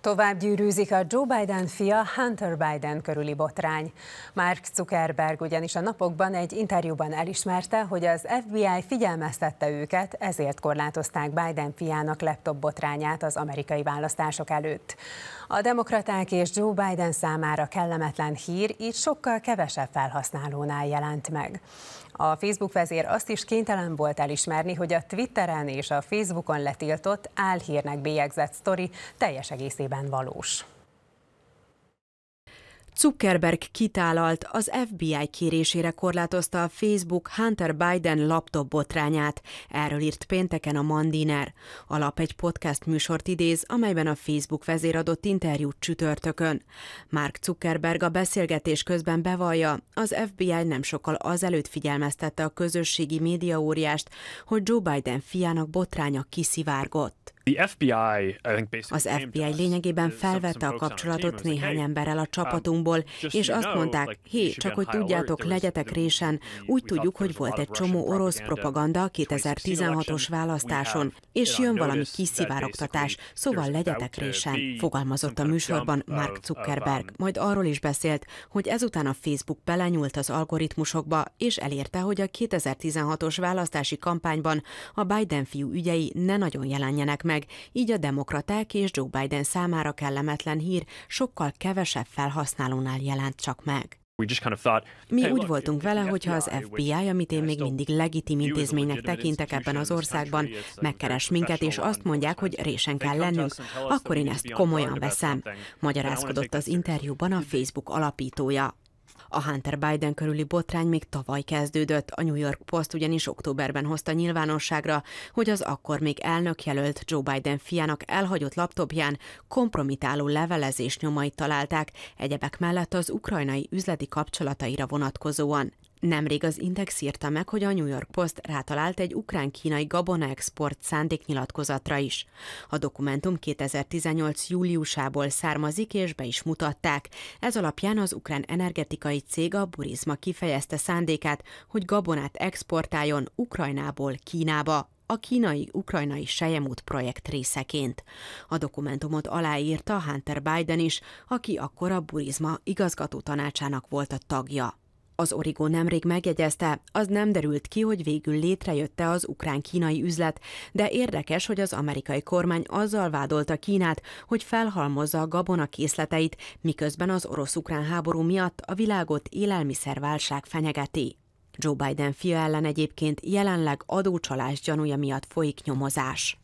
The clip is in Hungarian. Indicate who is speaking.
Speaker 1: Tovább gyűrűzik a Joe Biden fia Hunter Biden körüli botrány. Mark Zuckerberg ugyanis a napokban egy interjúban elismerte, hogy az FBI figyelmeztette őket, ezért korlátozták Biden fiának laptop botrányát az amerikai választások előtt. A demokraták és Joe Biden számára kellemetlen hír így sokkal kevesebb felhasználónál jelent meg. A Facebook vezér azt is kénytelen volt elismerni, hogy a Twitteren és a Facebookon letiltott álhírnek bélyegzett sztori teljes egészében esetében valós.
Speaker 2: Zuckerberg kitálalt, az FBI kérésére korlátozta a Facebook Hunter Biden laptop botrányát. Erről írt pénteken a Mandiner. A lap egy podcast műsort idéz, amelyben a Facebook vezér adott interjút csütörtökön. Mark Zuckerberg a beszélgetés közben bevallja, az FBI nem sokkal azelőtt figyelmeztette a közösségi médiaóriást, hogy Joe Biden fiának botránya kiszivárgott. Az FBI lényegében uh, felvette a kapcsolatot néhány emberrel a um, csapatunkból, és azt mondták, hé, csak hogy tudjátok, legyetek résen, úgy tudjuk, hogy volt egy csomó orosz propaganda a 2016-os választáson, és jön valami kiszivárogtatás, szóval legyetek résen, fogalmazott a műsorban Mark Zuckerberg. Um, Majd arról is beszélt, hogy ezután a Facebook belenyúlt az algoritmusokba, és elérte, hogy a 2016-os választási kampányban a Biden fiú ügyei ne nagyon jelenjenek meg, meg, így a demokraták és Joe Biden számára kellemetlen hír sokkal kevesebb felhasználónál jelent csak meg. Mi úgy voltunk vele, hogyha az FBI, amit én még mindig legitim intézménynek tekintek ebben az országban, megkeres minket, és azt mondják, hogy résen kell lennünk, akkor én ezt komolyan veszem, magyarázkodott az interjúban a Facebook alapítója. A Hunter Biden körüli botrány még tavaly kezdődött, a New York Post ugyanis októberben hozta nyilvánosságra, hogy az akkor még elnök jelölt Joe Biden fiának elhagyott laptopján kompromitáló levelezés nyomait találták, egyebek mellett az ukrajnai üzleti kapcsolataira vonatkozóan. Nemrég az Index írta meg, hogy a New York Post rátalált egy ukrán-kínai gabona export szándéknyilatkozatra is. A dokumentum 2018. júliusából származik, és be is mutatták. Ez alapján az ukrán energetikai cég a Burizma kifejezte szándékát, hogy gabonát exportáljon Ukrajnából Kínába a kínai-ukrajnai Sejemút projekt részeként. A dokumentumot aláírta Hunter Biden is, aki akkor a Burizma igazgató tanácsának volt a tagja. Az Origo nemrég megjegyezte, az nem derült ki, hogy végül létrejötte az ukrán-kínai üzlet, de érdekes, hogy az amerikai kormány azzal vádolta Kínát, hogy felhalmozza a gabona készleteit, miközben az orosz-ukrán háború miatt a világot élelmiszerválság fenyegeti. Joe Biden fia ellen egyébként jelenleg adócsalás gyanúja miatt folyik nyomozás.